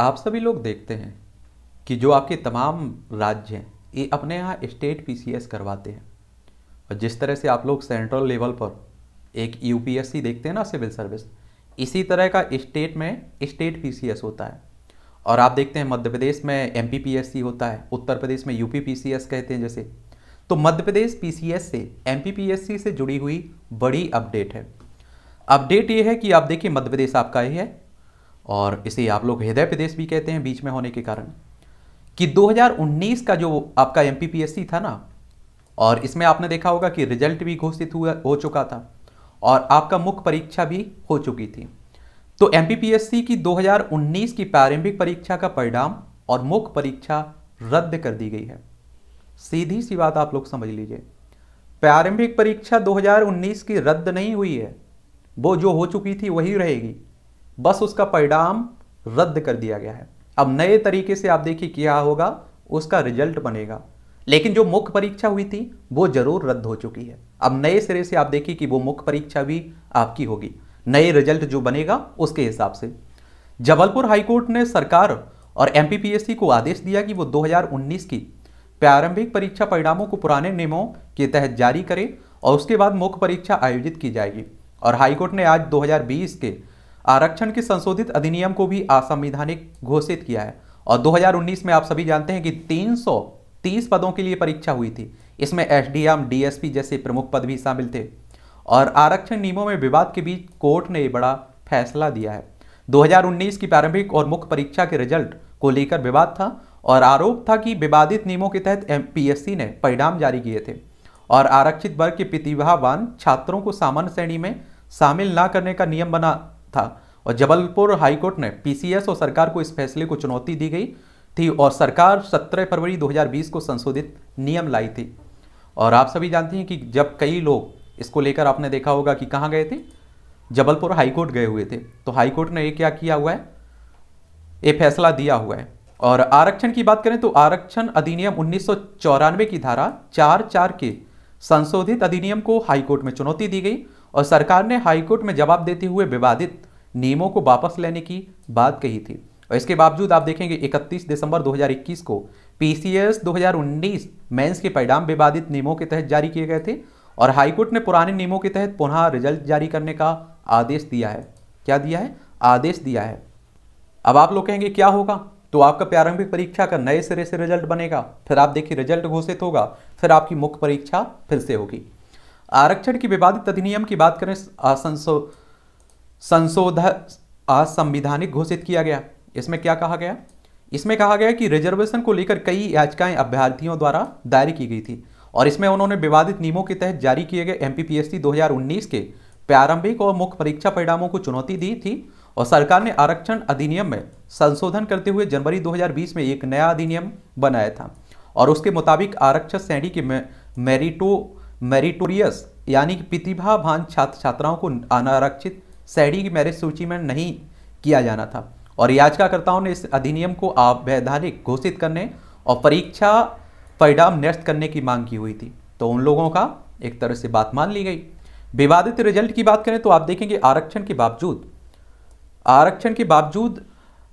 आप सभी लोग देखते हैं कि जो आपके तमाम राज्य हैं ये अपने यहाँ स्टेट पीसीएस करवाते हैं और जिस तरह से आप लोग सेंट्रल लेवल पर एक यूपीएससी देखते हैं ना सिविल सर्विस इसी तरह का स्टेट में स्टेट पीसीएस होता है और आप देखते हैं मध्य प्रदेश में एम होता है उत्तर प्रदेश में यूपी पीसीएस कहते हैं जैसे तो मध्य प्रदेश पीसीएस से एम से जुड़ी हुई बड़ी अपडेट है अपडेट ये है कि आप देखिए मध्य प्रदेश आपका ही है और इसे आप लोग हृदय प्रदेश भी कहते हैं बीच में होने के कारण कि 2019 का जो आपका एम था ना और इसमें आपने देखा होगा कि रिजल्ट भी घोषित हुआ हो चुका था और आपका मुख्य परीक्षा भी हो चुकी थी तो एम की 2019 की प्रारंभिक परीक्षा का परिणाम और मुख्य परीक्षा रद्द कर दी गई है सीधी सी बात आप लोग समझ लीजिए प्रारंभिक परीक्षा 2019 की रद्द नहीं हुई है वो जो हो चुकी थी वही रहेगी बस उसका परिणाम रद्द कर दिया गया है अब नए तरीके से आप देखिए क्या होगा उसका रिजल्ट बनेगा लेकिन जो मुख्य परीक्षा हुई थी वो जरूर रद्द हो चुकी है अब नए सिरे से आप देखिए कि वो मुख्य परीक्षा भी आपकी होगी नए रिजल्ट जो बनेगा उसके हिसाब से जबलपुर हाईकोर्ट ने सरकार और एम को आदेश दिया कि वो 2019 की प्रारंभिक परीक्षा परिणामों को पुराने नियमों के तहत जारी करें और उसके बाद मुख्य परीक्षा आयोजित की जाएगी और हाईकोर्ट ने आज 2020 के आरक्षण के संशोधित अधिनियम को भी असंवैधानिक घोषित किया है और 2019 में आप सभी जानते हैं कि 330 पदों के लिए परीक्षा हुई थी इसमें एसडीएम डीएसपी जैसे प्रमुख पद भी शामिल थे और आरक्षण नियमों में विवाद के बीच कोर्ट ने बड़ा फैसला दिया है 2019 की प्रारंभिक और मुख्य परीक्षा के रिजल्ट को लेकर विवाद था और आरोप था कि विवादित नियमों के तहत एम ने परिणाम जारी किए थे और आरक्षित वर्ग के प्रतिभावान छात्रों को सामान्य श्रेणी में शामिल न करने का नियम बना था और जबलपुर हाईकोर्ट ने पीसीएस और सरकार को इस फैसले को चुनौती दी गई थी और सरकार 17 फरवरी 2020 को संशोधित नियम लाई थी और आप सभी जानते हैं कि जब कई लोग इसको लेकर आपने देखा होगा कि कहाँ गए थे जबलपुर हाईकोर्ट गए हुए थे तो हाईकोर्ट ने ये क्या किया हुआ है ये फैसला दिया हुआ है और आरक्षण की बात करें तो आरक्षण अधिनियम उन्नीस की धारा चार चार के संशोधित अधिनियम को हाईकोर्ट में चुनौती दी गई और सरकार ने हाईकोर्ट में जवाब देते हुए विवादित नियमों को वापस लेने की बात कही थी और इसके बावजूद आप देखेंगे 31 दिसंबर 2021 को पीसीएस 2019 मेंस के परिणाम विवादित नियमों के तहत जारी किए गए थे और हाईकोर्ट ने पुराने नियमों के तहत पुनः रिजल्ट जारी करने का आदेश दिया है क्या दिया है आदेश दिया है अब आप लोग कहेंगे क्या होगा तो आपका प्रारंभिक परीक्षा का नए सिरे से रिजल्ट बनेगा फिर आप देखिए रिजल्ट घोषित होगा फिर आपकी मुख्य परीक्षा फिर से होगी आरक्षण की विवादित अधिनियम की बात करें संशोध असंविधानिक घोषित किया गया इसमें क्या कहा गया इसमें कहा गया कि रिजर्वेशन को लेकर कई याचिकाएं अभ्यर्थियों द्वारा दायर की गई थी और इसमें उन्होंने विवादित नियमों के तहत जारी किए गए एमपीपीएससी 2019 के प्रारंभिक और मुख्य परीक्षा परिणामों को चुनौती दी थी और सरकार ने आरक्षण अधिनियम में संशोधन करते हुए जनवरी 2020 में एक नया अधिनियम बनाया था और उसके मुताबिक आरक्षण श्रेणी के मेरिटो मेरिटोरियस यानी कि प्रतिभावान छात्र छात्राओं को अनारक्षित शहरी की मैरिट सूची में नहीं किया जाना था और याचिकाकर्ताओं ने इस अधिनियम को अवैधानिक घोषित करने और परीक्षा परिणाम निरस्त करने की मांग की हुई थी तो उन लोगों का एक तरह से बात मान ली गई विवादित रिजल्ट की बात करें तो आप देखेंगे आरक्षण के बावजूद आरक्षण के बावजूद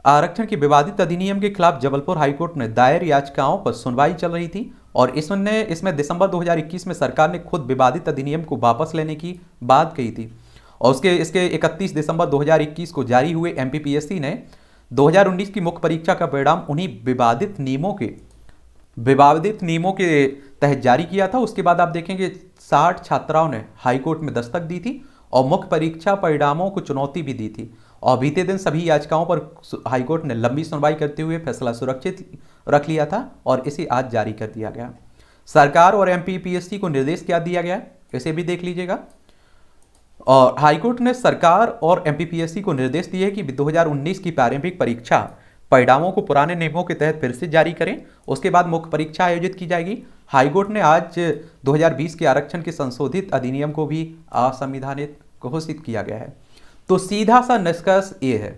आरक्षण के विवादित अधिनियम के खिलाफ जबलपुर हाईकोर्ट में दायर याचिकाओं पर सुनवाई चल रही थी और इसमें इसमें दिसंबर 2021 में सरकार ने खुद विवादित अधिनियम को वापस लेने की बात कही थी और उसके इसके 31 दिसंबर 2021 को जारी हुए एम ने 2019 की मुख्य परीक्षा का परिणाम उन्हीं विवादित नियमों के विवादित नियमों के तहत जारी किया था उसके बाद आप देखेंगे साठ छात्राओं ने हाईकोर्ट में दस्तक दी थी और मुख्य परीक्षा परिणामों को चुनौती भी दी थी और बीते दिन सभी याचिकाओं पर हाईकोर्ट ने लंबी सुनवाई करते हुए फैसला सुरक्षित रख लिया था और इसे आज जारी कर दिया गया सरकार और एम को निर्देश क्या दिया गया इसे भी देख लीजिएगा और हाईकोर्ट ने सरकार और एम को निर्देश दिए कि 2019 की प्रारंभिक परीक्षा परिणामों को पुराने नियमों के तहत फिर से जारी करें उसके बाद मुख्य परीक्षा आयोजित की जाएगी हाईकोर्ट ने आज 2020 के आरक्षण के संशोधित अधिनियम को भी असंविधानिक घोषित किया गया है तो सीधा सा निष्कर्ष ये है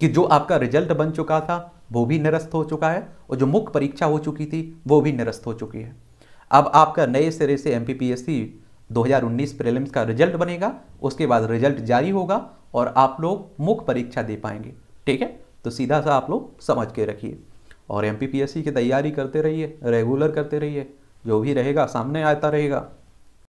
कि जो आपका रिजल्ट बन चुका था वो भी निरस्त हो चुका है और जो मुख्य परीक्षा हो चुकी थी वो भी निरस्त हो चुकी है अब आपका नए सिरे से M P P S C 2019 prelims का रिजल्ट बनेगा उसके बाद रिजल्ट जारी होगा और आप लोग मुख्य परीक्षा दे पाएंगे ठीक है तो सीधा सा आप लोग समझ के रखिए और M P P S C की तैयारी करते रहिए रेगुलर करते रहिए जो भी रहेगा सामने आता रहेगा